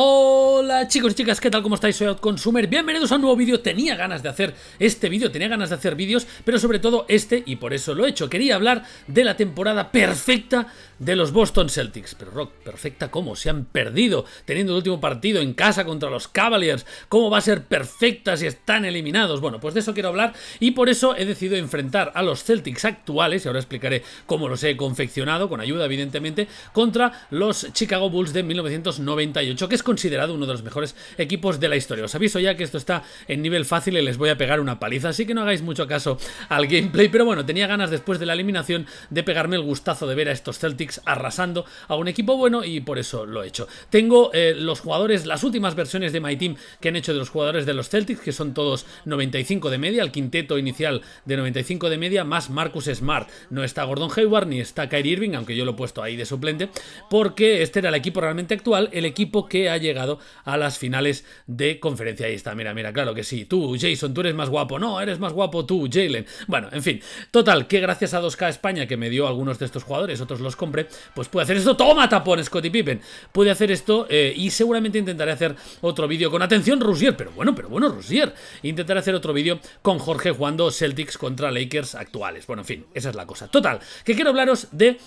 Hola chicos y chicas, ¿qué tal? ¿Cómo estáis? Soy Outconsumer, bienvenidos a un nuevo vídeo Tenía ganas de hacer este vídeo, tenía ganas de hacer vídeos Pero sobre todo este, y por eso lo he hecho Quería hablar de la temporada perfecta de los Boston Celtics. Pero Rock, perfecta cómo, se han perdido teniendo el último partido en casa contra los Cavaliers. ¿Cómo va a ser perfecta si están eliminados? Bueno, pues de eso quiero hablar y por eso he decidido enfrentar a los Celtics actuales, y ahora explicaré cómo los he confeccionado, con ayuda evidentemente, contra los Chicago Bulls de 1998, que es considerado uno de los mejores equipos de la historia. Os aviso ya que esto está en nivel fácil y les voy a pegar una paliza, así que no hagáis mucho caso al gameplay, pero bueno, tenía ganas después de la eliminación de pegarme el gustazo de ver a estos Celtics arrasando a un equipo bueno y por eso lo he hecho. Tengo eh, los jugadores, las últimas versiones de My Team que han hecho de los jugadores de los Celtics, que son todos 95 de media, el quinteto inicial de 95 de media, más Marcus Smart. No está Gordon Hayward ni está Kyrie Irving, aunque yo lo he puesto ahí de suplente, porque este era el equipo realmente actual, el equipo que ha llegado a las finales de conferencia. Ahí está, mira, mira, claro que sí. Tú, Jason, tú eres más guapo. No, eres más guapo tú, Jalen. Bueno, en fin. Total, que gracias a 2K España, que me dio algunos de estos jugadores, otros los compré, pues puede hacer esto. ¡Toma tapón, Scottie Pippen! Puede hacer esto eh, y seguramente intentaré hacer otro vídeo con atención, Rusier. Pero bueno, pero bueno, Rusier. Intentaré hacer otro vídeo con Jorge jugando Celtics contra Lakers actuales. Bueno, en fin, esa es la cosa. Total, que quiero hablaros de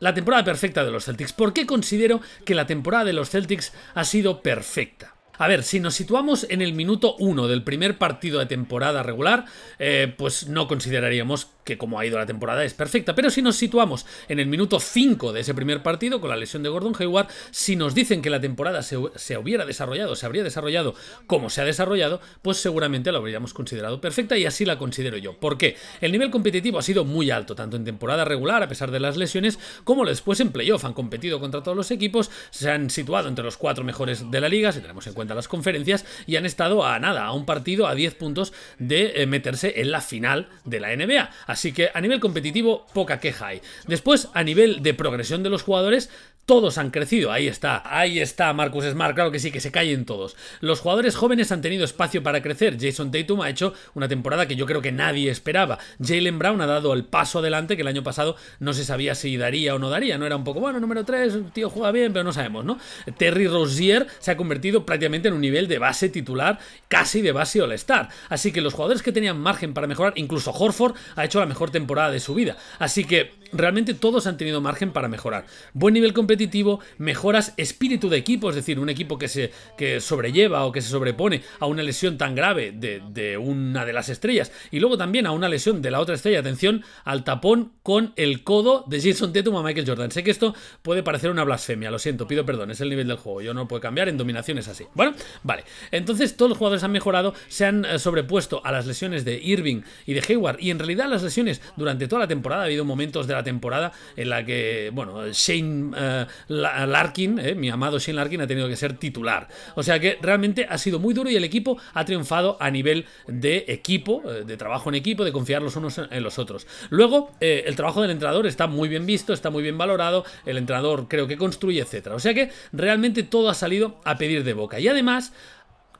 la temporada perfecta de los Celtics. ¿Por qué considero que la temporada de los Celtics ha sido perfecta? A ver, si nos situamos en el minuto 1 del primer partido de temporada regular, eh, pues no consideraríamos que como ha ido la temporada es perfecta. Pero si nos situamos en el minuto 5 de ese primer partido, con la lesión de Gordon Hayward, si nos dicen que la temporada se, hubiera desarrollado, se habría desarrollado como se ha desarrollado, pues seguramente la habríamos considerado perfecta y así la considero yo. ¿Por qué? El nivel competitivo ha sido muy alto, tanto en temporada regular, a pesar de las lesiones, como después en playoff. Han competido contra todos los equipos, se han situado entre los cuatro mejores de la liga, si tenemos en cuenta las conferencias, y han estado a nada, a un partido, a 10 puntos de eh, meterse en la final de la NBA. Así que a nivel competitivo, poca queja hay. Después, a nivel de progresión de los jugadores, todos han crecido, ahí está, ahí está Marcus Smart, claro que sí, que se callen todos. Los jugadores jóvenes han tenido espacio para crecer, Jason Tatum ha hecho una temporada que yo creo que nadie esperaba, Jalen Brown ha dado el paso adelante que el año pasado no se sabía si daría o no daría, no era un poco, bueno, número 3, tío juega bien, pero no sabemos, ¿no? Terry Rozier se ha convertido prácticamente en un nivel de base titular, casi de base all-star, así que los jugadores que tenían margen para mejorar, incluso Horford ha hecho la mejor temporada de su vida, así que realmente todos han tenido margen para mejorar. Buen nivel competitivo, mejoras, espíritu de equipo, es decir, un equipo que se que sobrelleva o que se sobrepone a una lesión tan grave de, una de las estrellas y luego también a una lesión de la otra estrella. Atención al tapón con el codo de Jason Tatum a Michael Jordan. Sé que esto puede parecer una blasfemia, lo siento, pido perdón, es el nivel del juego, yo no puedo cambiar, en dominaciones así. Bueno, vale, entonces todos los jugadores han mejorado, se han eh, sobrepuesto a las lesiones de Irving y de Hayward y en realidad las lesiones durante toda la temporada ha habido momentos de temporada en la que, bueno, Shane eh, Larkin, eh, mi amado Shane Larkin, ha tenido que ser titular. O sea que realmente ha sido muy duro y el equipo ha triunfado a nivel de equipo, eh, de trabajo en equipo, de confiar los unos en los otros. Luego, el trabajo del entrenador está muy bien visto, está muy bien valorado, el entrenador creo que construye, etcétera O sea que realmente todo ha salido a pedir de boca. Y además,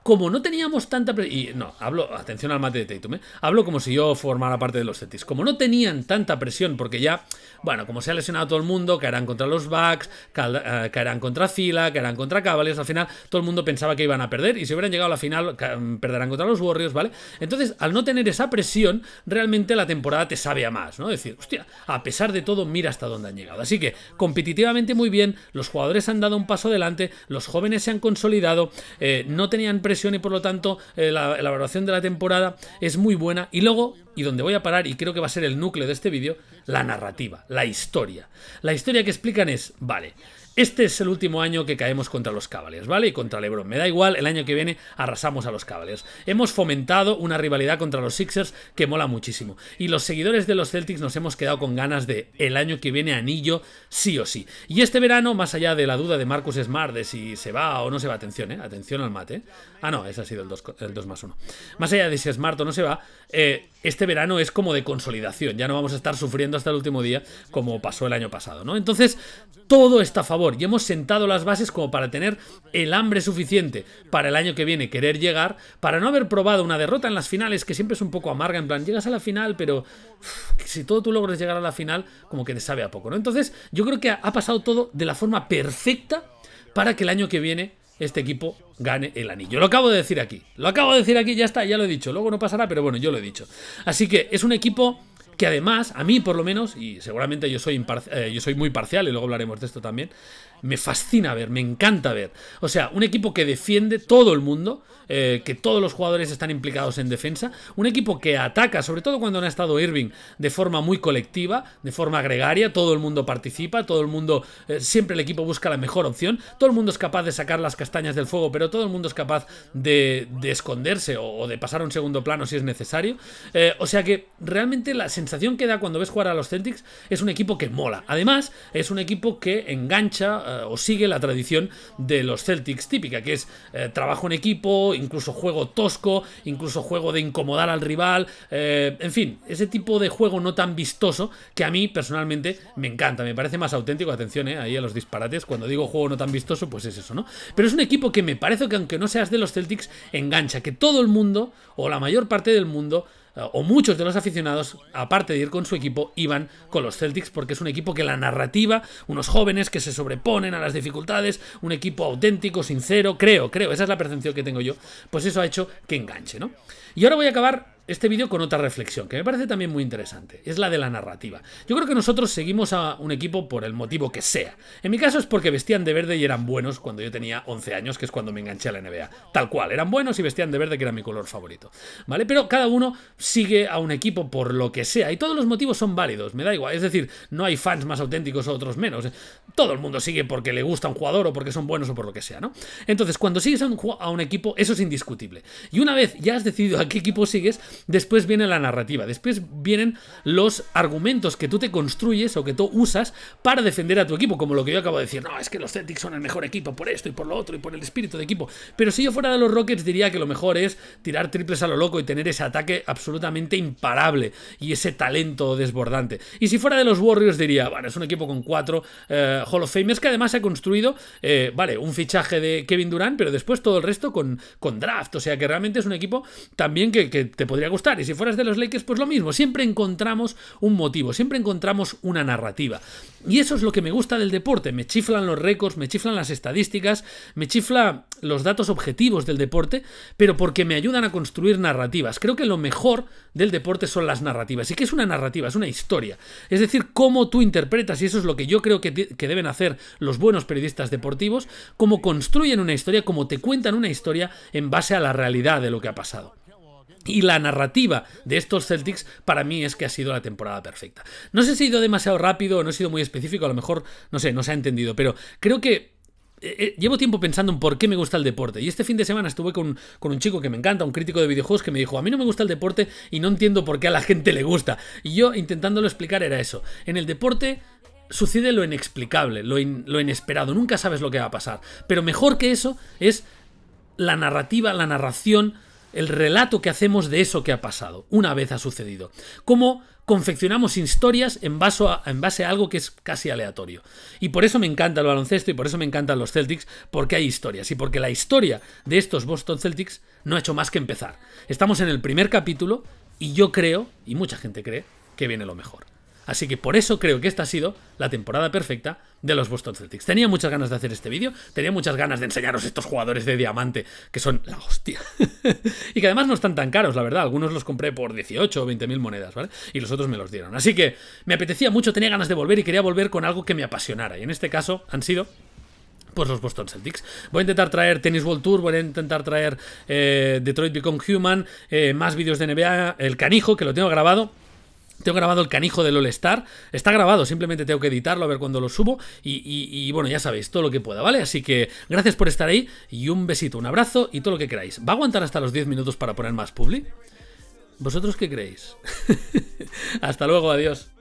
como no teníamos tanta... Y no, hablo, atención al mate de Tatum, ¿eh? hablo como si yo formara parte de los setis Como no tenían tanta presión, porque ya, bueno, como se ha lesionado todo el mundo, caerán contra los Bucks, eh, caerán contra Fila, caerán contra Cavaliers, al final todo el mundo pensaba que iban a perder y si hubieran llegado a la final perderán contra los Warriors, ¿vale? Entonces, al no tener esa presión, realmente la temporada te sabe a más, ¿no? Es decir, hostia, a pesar de todo, mira hasta dónde han llegado. Así que, competitivamente muy bien, los jugadores han dado un paso adelante, los jóvenes se han consolidado, eh, no tenían presión y por lo tanto eh, la, la evaluación de la temporada es muy buena. Y luego, y donde voy a parar, y creo que va a ser el núcleo de este vídeo, la narrativa, la historia. La historia que explican es, vale, este es el último año que caemos contra los Cavaliers, ¿vale? Y contra LeBron. Me da igual, el año que viene arrasamos a los Cavaliers. Hemos fomentado una rivalidad contra los Sixers que mola muchísimo. Y los seguidores de los Celtics nos hemos quedado con ganas de el año que viene anillo sí o sí. Y este verano, más allá de la duda de Marcus Smart de si se va o no se va, atención, ¿eh? Atención al mate. Ah, no, ese ha sido el 2, más uno. Más allá de si Smart o no se va, eh, este verano es como de consolidación, ya no vamos a estar sufriendo hasta el último día como pasó el año pasado, ¿no? Entonces, todo está a favor y hemos sentado las bases como para tener el hambre suficiente para el año que viene querer llegar, para no haber probado una derrota en las finales que siempre es un poco amarga, en plan, llegas a la final, pero si todo tú logras llegar a la final, como que te sabe a poco, ¿no? Entonces, yo creo que ha pasado todo de la forma perfecta para que el año que viene este equipo gane el anillo. Lo acabo de decir aquí, lo acabo de decir aquí, ya está, ya lo he dicho. Luego no pasará, pero bueno, yo lo he dicho. Así que es un equipo que además, a mí por lo menos, y seguramente yo soy, eh, yo soy muy parcial, y luego hablaremos de esto también, me fascina ver, me encanta ver. O sea, un equipo que defiende todo el mundo, eh, que todos los jugadores están implicados en defensa, un equipo que ataca, sobre todo cuando no ha estado Irving, de forma muy colectiva, de forma gregaria, todo el mundo participa, todo el mundo, eh, siempre el equipo busca la mejor opción, todo el mundo es capaz de sacar las castañas del fuego, pero todo el mundo es capaz de, esconderse o, de pasar a un segundo plano si es necesario. Eh, o sea que realmente la sensación que da cuando ves jugar a los Celtics es un equipo que mola. Además, es un equipo que engancha, eh, o sigue la tradición de los Celtics típica, que es eh, trabajo en equipo, incluso juego tosco, incluso juego de incomodar al rival, eh, en fin, ese tipo de juego no tan vistoso que a mí personalmente me encanta, me parece más auténtico, atención ahí a los disparates, cuando digo juego no tan vistoso, pues es eso, ¿no? Pero es un equipo que me parece que aunque no seas de los Celtics, engancha, que todo el mundo, o la mayor parte del mundo, eh, o muchos de los aficionados, aparte de ir con su equipo, iban con los Celtics porque es un equipo que la narrativa, unos jóvenes que se sobreponen a las dificultades, un equipo auténtico, sincero, creo, creo, esa es la percepción que tengo yo, pues eso ha hecho que enganche, ¿no? Y ahora voy a acabar este vídeo con otra reflexión, que me parece también muy interesante. Es la de la narrativa. Yo creo que nosotros seguimos a un equipo por el motivo que sea. En mi caso es porque vestían de verde y eran buenos cuando yo tenía 11 años, que es cuando me enganché a la NBA. Tal cual, eran buenos y vestían de verde, que era mi color favorito. ¿Vale? Pero cada uno sigue a un equipo por lo que sea. Y todos los motivos son válidos, me da igual. Es decir, no hay fans más auténticos o otros menos. ¿eh? Todo el mundo sigue porque le gusta un jugador o porque son buenos o por lo que sea, ¿no? Entonces, cuando sigues un, a un equipo, eso es indiscutible. Y una vez ya has decidido a qué equipo sigues, después viene la narrativa, después vienen los argumentos que tú te construyes o que tú usas para defender a tu equipo, como lo que yo acabo de decir, no, es que los Celtics son el mejor equipo por esto y por lo otro y por el espíritu de equipo. Pero si yo fuera de los Rockets diría que lo mejor es tirar triples a lo loco y tener ese ataque absolutamente imparable y ese talento desbordante. Y si fuera de los Warriors diría, bueno, es un equipo con cuatro eh, Hall of Famers que además ha construido, eh, vale, un fichaje de Kevin Durant, pero después todo el resto con, con draft. O sea que realmente es un equipo también que, que te puede y si fueras de los Lakers, pues lo mismo. Siempre encontramos un motivo, siempre encontramos una narrativa. Y eso es lo que me gusta del deporte. Me chiflan los récords, me chiflan las estadísticas, me chifla los datos objetivos del deporte, pero porque me ayudan a construir narrativas. Creo que lo mejor del deporte son las narrativas. ¿Y que es una narrativa? Es una historia. Es decir, cómo tú interpretas, y eso es lo que yo creo que, que deben hacer los buenos periodistas deportivos, cómo construyen una historia, cómo te cuentan una historia en base a la realidad de lo que ha pasado. Y la narrativa de estos Celtics para mí es que ha sido la temporada perfecta. No sé si he ido demasiado rápido o no he sido muy específico, a lo mejor, no sé, no se ha entendido, pero creo que eh, eh, llevo tiempo pensando en por qué me gusta el deporte. Y este fin de semana estuve con, un chico que me encanta, un crítico de videojuegos, que me dijo, a mí no me gusta el deporte y no entiendo por qué a la gente le gusta. Y yo intentándolo explicar era eso. En el deporte sucede lo inexplicable, lo inesperado, nunca sabes lo que va a pasar. Pero mejor que eso es la narrativa, la narración el relato que hacemos de eso que ha pasado, una vez ha sucedido. Cómo confeccionamos historias en, base a algo que es casi aleatorio. Y por eso me encanta el baloncesto y por eso me encantan los Celtics, porque hay historias y porque la historia de estos Boston Celtics no ha hecho más que empezar. Estamos en el primer capítulo y yo creo, y mucha gente cree, que viene lo mejor. Así que por eso creo que esta ha sido la temporada perfecta de los Boston Celtics. Tenía muchas ganas de hacer este vídeo, tenía muchas ganas de enseñaros estos jugadores de diamante que son la hostia. y que además no están tan caros, la verdad. Algunos los compré por 18 o 20 mil monedas, ¿vale? Y los otros me los dieron. Así que me apetecía mucho, tenía ganas de volver y quería volver con algo que me apasionara. Y en este caso han sido pues los Boston Celtics. Voy a intentar traer Tennis World Tour, voy a intentar traer eh, Detroit Become Human, eh, más vídeos de NBA, el canijo, que lo tengo grabado, tengo grabado el canijo del All-Star. Está grabado, simplemente tengo que editarlo a ver cuándo lo subo. Y, bueno, ya sabéis, todo lo que pueda, ¿vale? Así que gracias por estar ahí y un besito, un abrazo y todo lo que queráis. ¿Va a aguantar hasta los 10 minutos para poner más publi? ¿Vosotros qué creéis? hasta luego, adiós.